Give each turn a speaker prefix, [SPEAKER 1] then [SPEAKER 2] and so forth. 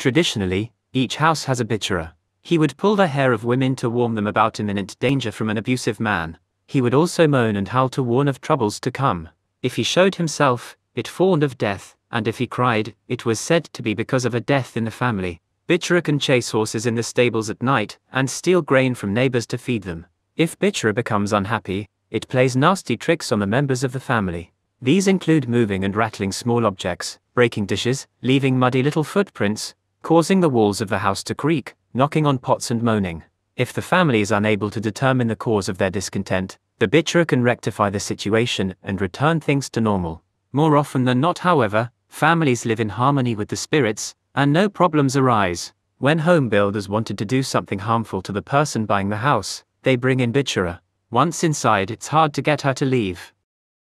[SPEAKER 1] Traditionally, each house has a bitchara. He would pull the hair of women to warn them about imminent danger from an abusive man. He would also moan and howl to warn of troubles to come. If he showed himself, it fawned of death, and if he cried, it was said to be because of a death in the family. Bitchera can chase horses in the stables at night and steal grain from neighbors to feed them. If bitchera becomes unhappy, it plays nasty tricks on the members of the family. These include moving and rattling small objects, breaking dishes, leaving muddy little footprints, causing the walls of the house to creak, knocking on pots and moaning. If the family is unable to determine the cause of their discontent, the butcher can rectify the situation and return things to normal. More often than not, however, families live in harmony with the spirits, and no problems arise. When home builders wanted to do something harmful to the person buying the house, they bring in bitchera. Once inside, it's hard to get her to leave.